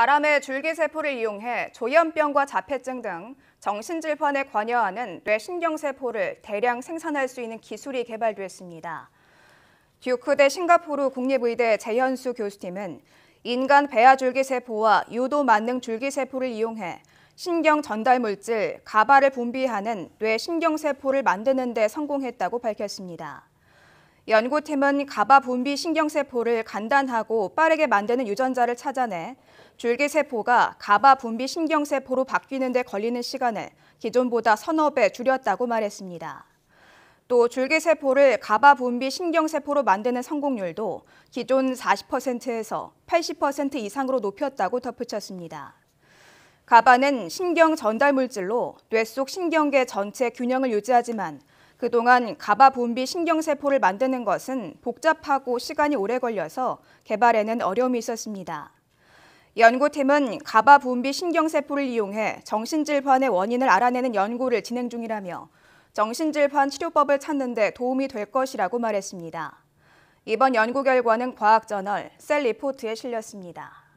바람의 줄기세포를 이용해 조현병과 자폐증 등 정신질환에 관여하는 뇌신경세포를 대량 생산할 수 있는 기술이 개발됐습니다. 듀크대 싱가포르 국립의대 재현수 교수팀은 인간 배아줄기세포와 유도 만능 줄기세포를 이용해 신경 전달 물질 가바를 분비하는 뇌신경세포를 만드는 데 성공했다고 밝혔습니다. 연구팀은 가바 분비 신경세포를 간단하고 빠르게 만드는 유전자를 찾아내 줄기세포가 가바 분비 신경세포로 바뀌는 데 걸리는 시간을 기존보다 서너 배 줄였다고 말했습니다. 또 줄기세포를 가바 분비 신경세포로 만드는 성공률도 기존 40%에서 80% 이상으로 높였다고 덧붙였습니다. 가바는 신경 전달 물질로 뇌 속 신경계 전체 균형을 유지하지만 그동안 가바 분비 신경세포를 만드는 것은 복잡하고 시간이 오래 걸려서 개발에는 어려움이 있었습니다. 연구팀은 가바 분비 신경세포를 이용해 정신질환의 원인을 알아내는 연구를 진행 중이라며 정신질환 치료법을 찾는 데 도움이 될 것이라고 말했습니다. 이번 연구 결과는 과학저널 셀 리포트에 실렸습니다.